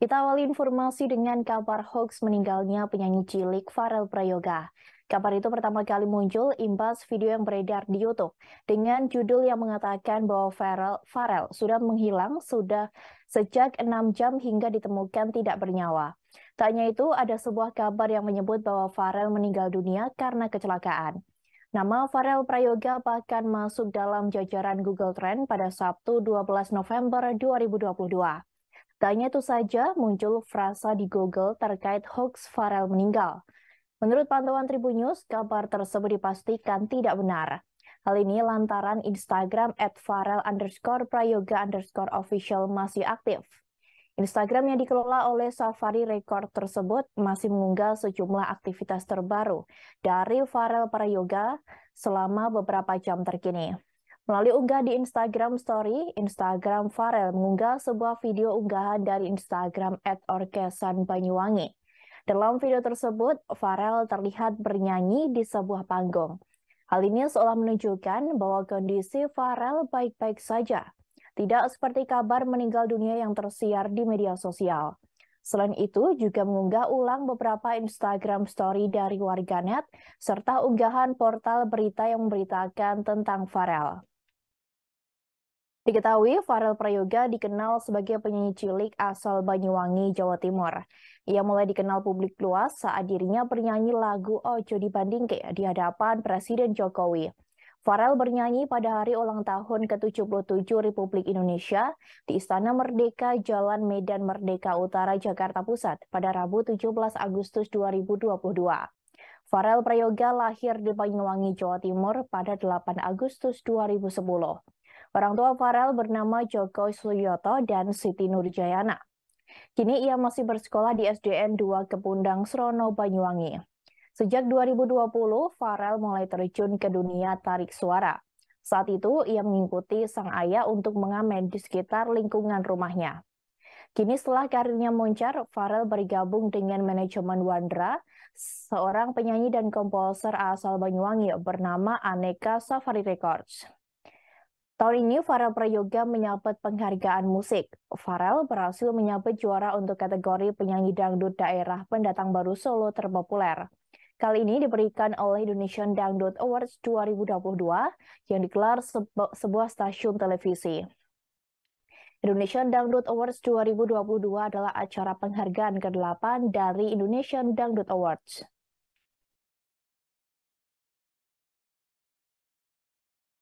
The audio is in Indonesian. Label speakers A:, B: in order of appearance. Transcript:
A: Kita awali informasi dengan kabar hoax meninggalnya penyanyi cilik Farel Prayoga. Kabar itu pertama kali muncul imbas video yang beredar di YouTube dengan judul yang mengatakan bahwa Farel, Farel sudah menghilang sudah sejak 6 jam hingga ditemukan tidak bernyawa. Tanya itu, ada sebuah kabar yang menyebut bahwa Farel meninggal dunia karena kecelakaan. Nama Farel Prayoga bahkan masuk dalam jajaran Google Trend pada Sabtu 12 November 2022. Tak hanya itu saja, muncul frasa di Google terkait hoax Farel meninggal. Menurut pantauan Tribun News, kabar tersebut dipastikan tidak benar. Hal ini lantaran Instagram at Farel underscore Prayoga underscore official masih aktif. Instagram yang dikelola oleh Safari Record tersebut masih mengunggah sejumlah aktivitas terbaru dari Farel Prayoga selama beberapa jam terkini. Melalui unggah di Instagram Story, Instagram Farel mengunggah sebuah video unggahan dari Instagram at Orkesan Banyuwangi. Dalam video tersebut, Farel terlihat bernyanyi di sebuah panggung. Hal ini seolah menunjukkan bahwa kondisi Farel baik-baik saja, tidak seperti kabar meninggal dunia yang tersiar di media sosial. Selain itu, juga mengunggah ulang beberapa Instagram story dari warganet, serta unggahan portal berita yang memberitakan tentang Farel. Diketahui, Farel Prayoga dikenal sebagai penyanyi cilik asal Banyuwangi, Jawa Timur. Ia mulai dikenal publik luas saat dirinya bernyanyi lagu Ojo Dibandingke di hadapan Presiden Jokowi. Farel bernyanyi pada hari ulang tahun ke-77 Republik Indonesia di Istana Merdeka Jalan Medan Merdeka Utara Jakarta Pusat pada Rabu 17 Agustus 2022. Farel Prayoga lahir di Banyuwangi, Jawa Timur pada 8 Agustus 2010. Orang tua Farel bernama Joko Suyoto dan Siti Nurjayana. Kini ia masih bersekolah di SDN 2 Kepundang Srono Banyuwangi. Sejak 2020, Farel mulai terjun ke dunia tarik suara. Saat itu, ia mengikuti sang ayah untuk mengamen di sekitar lingkungan rumahnya. Kini setelah karirnya muncar, Farel bergabung dengan manajemen Wandra, seorang penyanyi dan komposer asal Banyuwangi bernama Aneka Safari Records. Tahun ini Farel Prayoga menyabet penghargaan musik. Farel berhasil menyabet juara untuk kategori penyanyi dangdut daerah pendatang baru Solo terpopuler. Kali ini diberikan oleh Indonesian Dangdut Awards 2022 yang digelar sebu sebuah stasiun televisi. Indonesian Dangdut Awards 2022 adalah acara penghargaan ke-8 dari Indonesian Dangdut Awards.